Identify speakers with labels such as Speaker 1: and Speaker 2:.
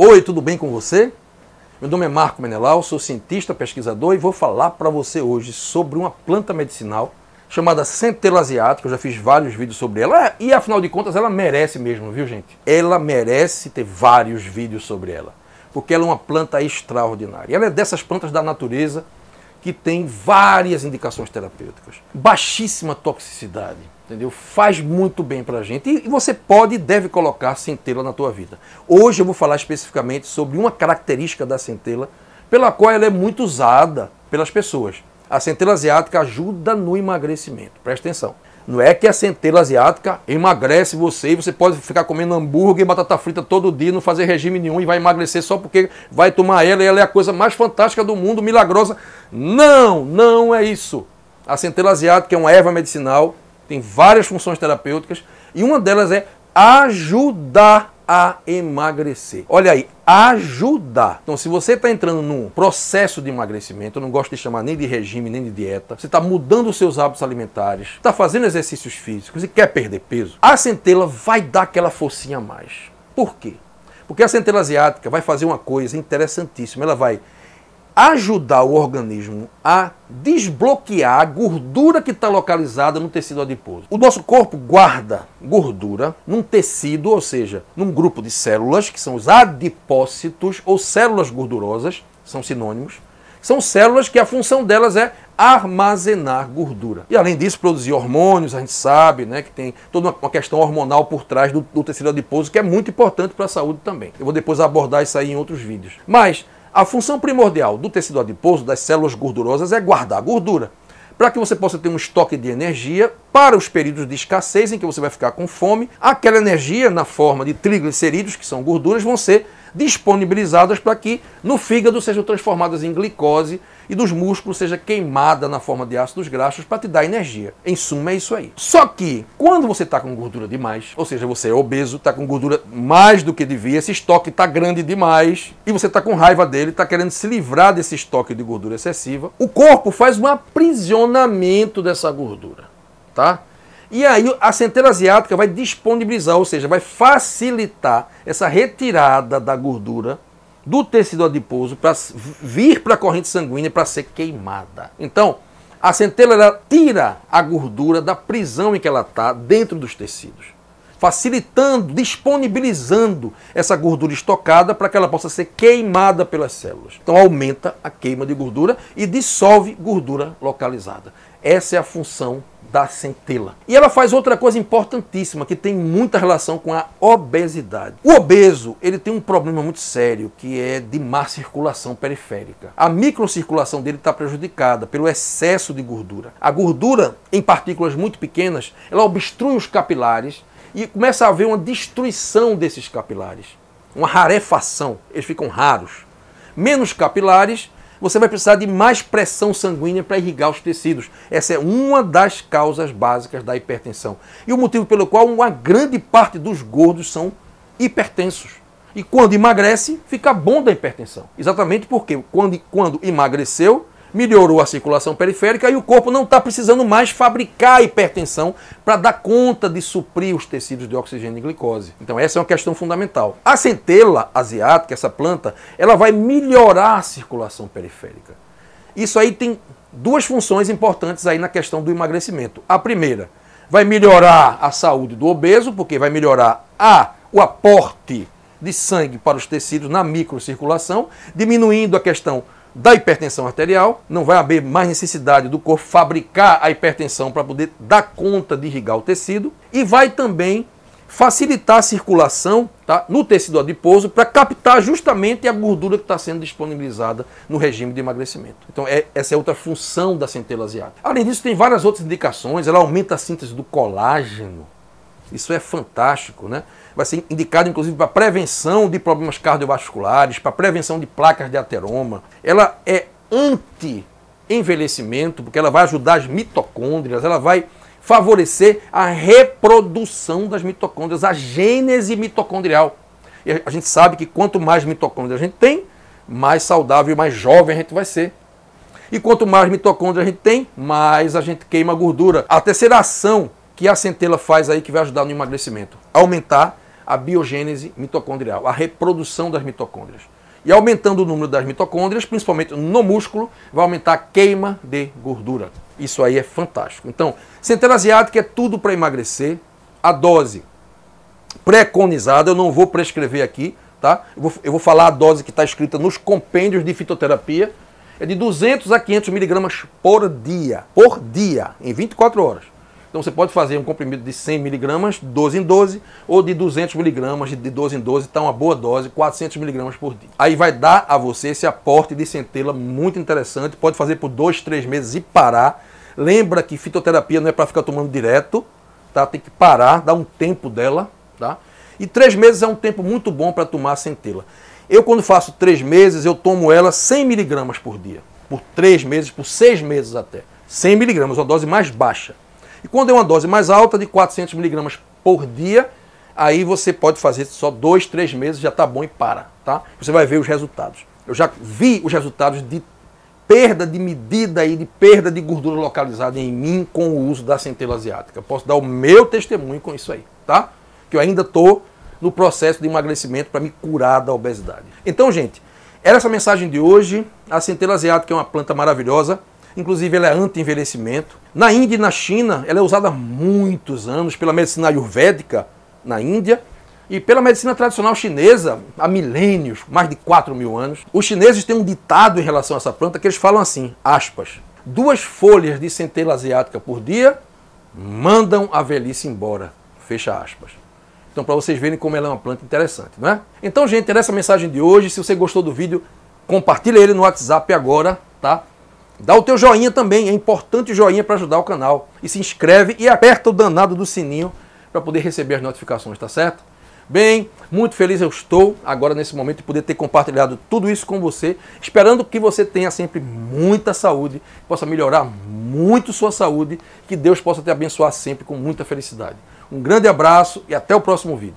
Speaker 1: Oi, tudo bem com você? Meu nome é Marco Menelau, sou cientista, pesquisador e vou falar para você hoje sobre uma planta medicinal chamada centelo asiático. Eu já fiz vários vídeos sobre ela e afinal de contas ela merece mesmo, viu gente? Ela merece ter vários vídeos sobre ela, porque ela é uma planta extraordinária. Ela é dessas plantas da natureza que tem várias indicações terapêuticas. Baixíssima toxicidade, entendeu? Faz muito bem para a gente e você pode e deve colocar centela na tua vida. Hoje eu vou falar especificamente sobre uma característica da centela pela qual ela é muito usada pelas pessoas. A centela asiática ajuda no emagrecimento. Presta atenção. Não é que a centelha asiática emagrece você e você pode ficar comendo hambúrguer e batata frita todo dia, não fazer regime nenhum e vai emagrecer só porque vai tomar ela e ela é a coisa mais fantástica do mundo, milagrosa. Não, não é isso. A centelha asiática é uma erva medicinal, tem várias funções terapêuticas e uma delas é ajudar a emagrecer. Olha aí, ajudar. Então, se você está entrando num processo de emagrecimento, eu não gosto de chamar nem de regime, nem de dieta, você está mudando os seus hábitos alimentares, está fazendo exercícios físicos e quer perder peso, a centela vai dar aquela forcinha a mais. Por quê? Porque a centela asiática vai fazer uma coisa interessantíssima. Ela vai ajudar o organismo a desbloquear a gordura que está localizada no tecido adiposo. O nosso corpo guarda gordura num tecido, ou seja, num grupo de células, que são os adipócitos ou células gordurosas, são sinônimos. São células que a função delas é armazenar gordura. E além disso, produzir hormônios, a gente sabe né, que tem toda uma questão hormonal por trás do, do tecido adiposo, que é muito importante para a saúde também. Eu vou depois abordar isso aí em outros vídeos. Mas a função primordial do tecido adiposo, das células gordurosas, é guardar gordura, para que você possa ter um estoque de energia para os períodos de escassez em que você vai ficar com fome. Aquela energia, na forma de triglicerídeos, que são gorduras, vão ser disponibilizadas para que no fígado sejam transformadas em glicose e dos músculos seja queimada na forma de ácidos graxos para te dar energia. Em suma, é isso aí. Só que quando você está com gordura demais, ou seja, você é obeso, está com gordura mais do que devia, esse estoque está grande demais e você está com raiva dele, está querendo se livrar desse estoque de gordura excessiva, o corpo faz um aprisionamento dessa gordura, tá? E aí a centelha asiática vai disponibilizar, ou seja, vai facilitar essa retirada da gordura do tecido adiposo para vir para a corrente sanguínea para ser queimada. Então, a centelha ela tira a gordura da prisão em que ela está dentro dos tecidos, facilitando, disponibilizando essa gordura estocada para que ela possa ser queimada pelas células. Então aumenta a queima de gordura e dissolve gordura localizada. Essa é a função da centela. E ela faz outra coisa importantíssima que tem muita relação com a obesidade. O obeso, ele tem um problema muito sério, que é de má circulação periférica. A microcirculação dele está prejudicada pelo excesso de gordura. A gordura, em partículas muito pequenas, ela obstrui os capilares e começa a haver uma destruição desses capilares, uma rarefação, eles ficam raros. Menos capilares, você vai precisar de mais pressão sanguínea para irrigar os tecidos. Essa é uma das causas básicas da hipertensão. E o motivo pelo qual uma grande parte dos gordos são hipertensos. E quando emagrece, fica bom da hipertensão. Exatamente porque quando, quando emagreceu, melhorou a circulação periférica e o corpo não está precisando mais fabricar hipertensão para dar conta de suprir os tecidos de oxigênio e glicose. Então essa é uma questão fundamental. A centela asiática, essa planta, ela vai melhorar a circulação periférica. Isso aí tem duas funções importantes aí na questão do emagrecimento. A primeira, vai melhorar a saúde do obeso, porque vai melhorar a o aporte de sangue para os tecidos na microcirculação, diminuindo a questão da hipertensão arterial, não vai haver mais necessidade do corpo fabricar a hipertensão para poder dar conta de irrigar o tecido e vai também facilitar a circulação tá, no tecido adiposo para captar justamente a gordura que está sendo disponibilizada no regime de emagrecimento. Então, é, essa é outra função da centela asiática. Além disso, tem várias outras indicações, ela aumenta a síntese do colágeno. Isso é fantástico, né? Vai ser indicado, inclusive, para prevenção de problemas cardiovasculares, para prevenção de placas de ateroma. Ela é anti-envelhecimento, porque ela vai ajudar as mitocôndrias, ela vai favorecer a reprodução das mitocôndrias, a gênese mitocondrial. E a gente sabe que quanto mais mitocôndrias a gente tem, mais saudável e mais jovem a gente vai ser. E quanto mais mitocôndrias a gente tem, mais a gente queima gordura. A terceira ação que a centela faz aí que vai ajudar no emagrecimento? Aumentar a biogênese mitocondrial, a reprodução das mitocôndrias. E aumentando o número das mitocôndrias, principalmente no músculo, vai aumentar a queima de gordura. Isso aí é fantástico. Então, centela asiática é tudo para emagrecer. A dose preconizada, eu não vou prescrever aqui, tá? Eu vou, eu vou falar a dose que está escrita nos compêndios de fitoterapia. É de 200 a 500 miligramas por dia, por dia, em 24 horas. Então você pode fazer um comprimido de 100 miligramas, 12 em 12, ou de 200 miligramas, de 12 em 12, está uma boa dose, 400 miligramas por dia. Aí vai dar a você esse aporte de centela muito interessante, pode fazer por 2, 3 meses e parar. Lembra que fitoterapia não é para ficar tomando direto, tá? Tem que parar, dar um tempo dela, tá? E 3 meses é um tempo muito bom para tomar a centela. Eu, quando faço 3 meses, eu tomo ela 100 miligramas por dia. Por 3 meses, por 6 meses até. 100 miligramas, uma dose mais baixa. E quando é uma dose mais alta, de 400 miligramas por dia, aí você pode fazer só dois, três meses, já está bom e para, tá? Você vai ver os resultados. Eu já vi os resultados de perda de medida e de perda de gordura localizada em mim com o uso da centela asiática. Eu posso dar o meu testemunho com isso aí, tá? Que eu ainda estou no processo de emagrecimento para me curar da obesidade. Então, gente, era essa mensagem de hoje. A centela asiática é uma planta maravilhosa inclusive ela é anti-envelhecimento. Na Índia e na China, ela é usada há muitos anos pela medicina ayurvédica na Índia e pela medicina tradicional chinesa há milênios, mais de 4 mil anos. Os chineses têm um ditado em relação a essa planta que eles falam assim, aspas, duas folhas de centela asiática por dia mandam a velhice embora, fecha aspas. Então, para vocês verem como ela é uma planta interessante, não é? Então, gente, era essa mensagem de hoje. Se você gostou do vídeo, compartilha ele no WhatsApp agora, tá? Dá o teu joinha também, é importante o joinha para ajudar o canal. E se inscreve e aperta o danado do sininho para poder receber as notificações, tá certo? Bem, muito feliz eu estou agora nesse momento de poder ter compartilhado tudo isso com você, esperando que você tenha sempre muita saúde, possa melhorar muito sua saúde, que Deus possa te abençoar sempre com muita felicidade. Um grande abraço e até o próximo vídeo.